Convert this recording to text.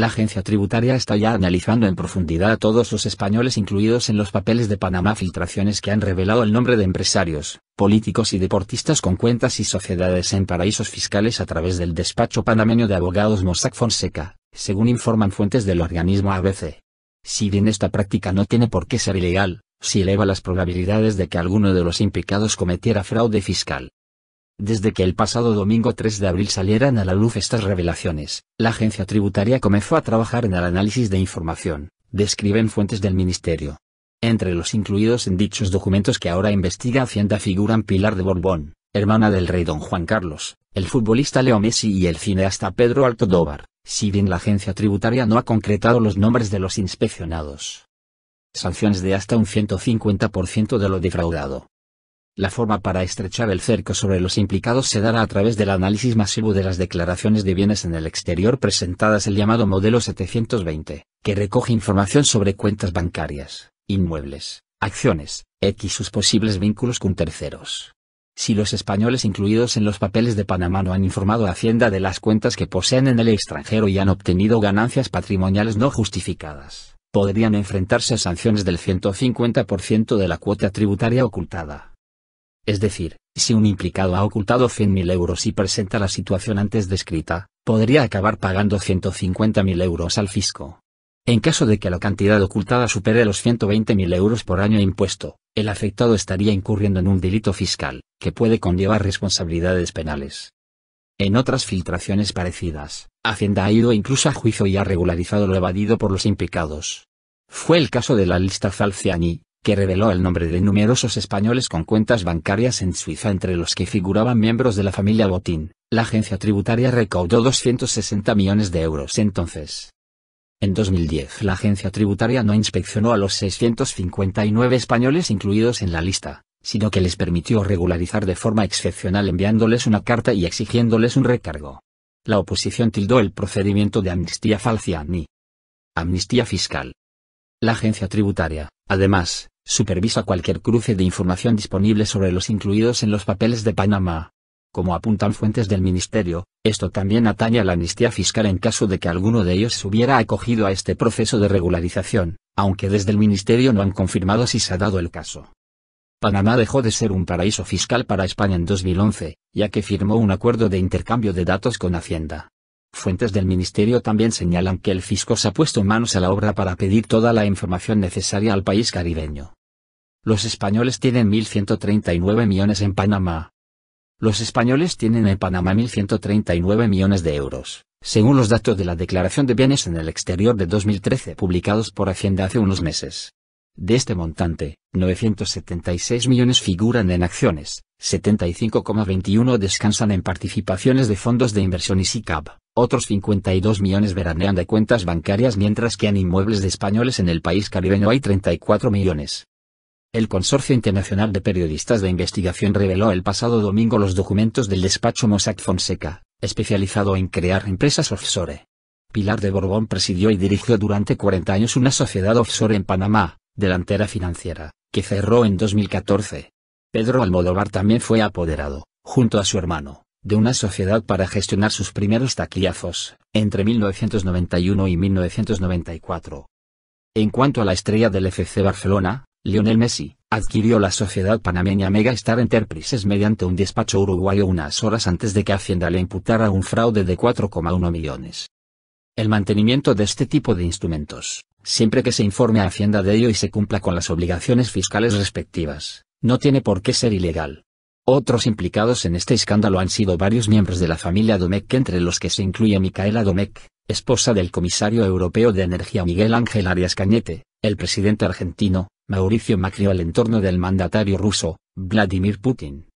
La agencia tributaria está ya analizando en profundidad a todos los españoles incluidos en los papeles de Panamá filtraciones que han revelado el nombre de empresarios, políticos y deportistas con cuentas y sociedades en paraísos fiscales a través del despacho panameño de abogados Mossack Fonseca, según informan fuentes del organismo ABC. Si bien esta práctica no tiene por qué ser ilegal, si eleva las probabilidades de que alguno de los implicados cometiera fraude fiscal, desde que el pasado domingo 3 de abril salieran a la luz estas revelaciones, la agencia tributaria comenzó a trabajar en el análisis de información, describen fuentes del ministerio. Entre los incluidos en dichos documentos que ahora investiga Hacienda figuran Pilar de Borbón, hermana del rey don Juan Carlos, el futbolista Leo Messi y el cineasta Pedro Altodóvar, si bien la agencia tributaria no ha concretado los nombres de los inspeccionados. Sanciones de hasta un 150% de lo defraudado la forma para estrechar el cerco sobre los implicados se dará a través del análisis masivo de las declaraciones de bienes en el exterior presentadas el llamado modelo 720, que recoge información sobre cuentas bancarias, inmuebles, acciones, X y sus posibles vínculos con terceros. Si los españoles incluidos en los papeles de Panamá no han informado a Hacienda de las cuentas que poseen en el extranjero y han obtenido ganancias patrimoniales no justificadas, podrían enfrentarse a sanciones del 150% de la cuota tributaria ocultada es decir, si un implicado ha ocultado 100.000 euros y presenta la situación antes descrita, podría acabar pagando 150.000 euros al fisco. En caso de que la cantidad ocultada supere los 120.000 euros por año impuesto, el afectado estaría incurriendo en un delito fiscal, que puede conllevar responsabilidades penales. En otras filtraciones parecidas, Hacienda ha ido incluso a juicio y ha regularizado lo evadido por los implicados. Fue el caso de la lista Falciani, que reveló el nombre de numerosos españoles con cuentas bancarias en Suiza entre los que figuraban miembros de la familia Botín, la agencia tributaria recaudó 260 millones de euros entonces. En 2010 la agencia tributaria no inspeccionó a los 659 españoles incluidos en la lista, sino que les permitió regularizar de forma excepcional enviándoles una carta y exigiéndoles un recargo. La oposición tildó el procedimiento de amnistía ni Amnistía fiscal. La agencia tributaria, además, supervisa cualquier cruce de información disponible sobre los incluidos en los papeles de Panamá. Como apuntan fuentes del Ministerio, esto también atañe a la amnistía fiscal en caso de que alguno de ellos se hubiera acogido a este proceso de regularización, aunque desde el Ministerio no han confirmado si se ha dado el caso. Panamá dejó de ser un paraíso fiscal para España en 2011, ya que firmó un acuerdo de intercambio de datos con Hacienda. Fuentes del ministerio también señalan que el fisco se ha puesto manos a la obra para pedir toda la información necesaria al país caribeño. Los españoles tienen 1.139 millones en Panamá. Los españoles tienen en Panamá 1.139 millones de euros, según los datos de la Declaración de Bienes en el Exterior de 2013 publicados por Hacienda hace unos meses. De este montante, 976 millones figuran en acciones, 75,21 descansan en participaciones de fondos de inversión y SICAB. Otros 52 millones veranean de cuentas bancarias mientras que en inmuebles de españoles en el país caribeño hay 34 millones. El Consorcio Internacional de Periodistas de Investigación reveló el pasado domingo los documentos del despacho Mossack Fonseca, especializado en crear empresas offshore. Pilar de Borbón presidió y dirigió durante 40 años una sociedad offshore en Panamá, delantera financiera, que cerró en 2014. Pedro Almodóvar también fue apoderado, junto a su hermano, de una sociedad para gestionar sus primeros taquillazos, entre 1991 y 1994. En cuanto a la estrella del FC Barcelona, Lionel Messi, adquirió la sociedad panameña Mega Star Enterprises mediante un despacho uruguayo unas horas antes de que Hacienda le imputara un fraude de 4,1 millones. El mantenimiento de este tipo de instrumentos, siempre que se informe a Hacienda de ello y se cumpla con las obligaciones fiscales respectivas, no tiene por qué ser ilegal. Otros implicados en este escándalo han sido varios miembros de la familia Domecq entre los que se incluye Micaela Domecq, esposa del comisario europeo de energía Miguel Ángel Arias Cañete, el presidente argentino, Mauricio Macri o el entorno del mandatario ruso, Vladimir Putin.